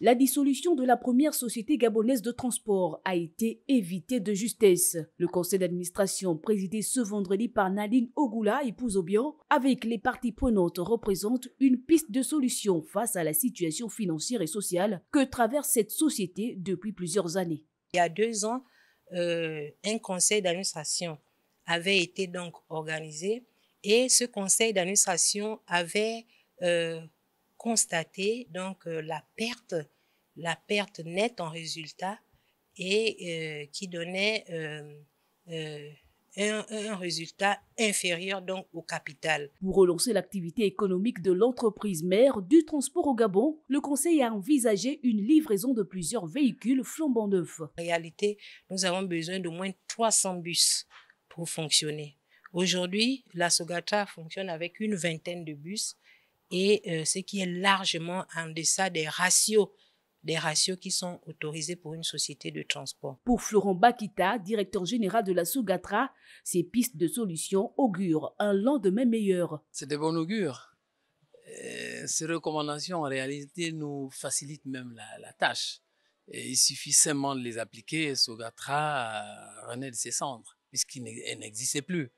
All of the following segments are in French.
La dissolution de la première société gabonaise de transport a été évitée de justesse. Le conseil d'administration, présidé ce vendredi par Naline Ogula et obian avec les parties prenantes, représente une piste de solution face à la situation financière et sociale que traverse cette société depuis plusieurs années. Il y a deux ans, euh, un conseil d'administration avait été donc organisé et ce conseil d'administration avait euh, constater donc euh, la perte, la perte nette en résultat et euh, qui donnait euh, un, résultat inférieur donc au capital. Pour relancer l'activité économique de l'entreprise mère du transport au Gabon, le Conseil a envisagé une livraison de plusieurs véhicules flambant neufs. En réalité, nous avons besoin d'au moins 300 bus pour fonctionner. Aujourd'hui, la Sogata fonctionne avec une vingtaine de bus et euh, ce qui est largement en deçà des ratios des ratios qui sont autorisés pour une société de transport. Pour Florent Bakita, directeur général de la Sougatra, ces pistes de solutions augurent un lendemain meilleur. C'est de bon augure. Euh, ces recommandations, en réalité, nous facilitent même la, tâche. il suffit seulement de les appliquer et Sougatra euh, renaît de ses cendres, puisqu'elles n'existaient plus.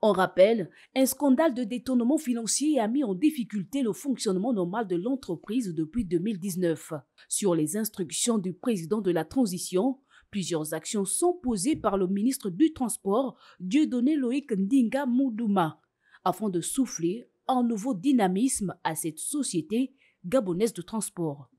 On rappelle, un scandale de détournement financier a mis en difficulté le fonctionnement normal de l'entreprise depuis 2019. Sur les instructions du président de la transition, Plusieurs actions sont posées par le ministre du Transport, Dieudonné Loïc Ndinga Moudouma, afin de souffler un nouveau dynamisme à cette société gabonaise de transport.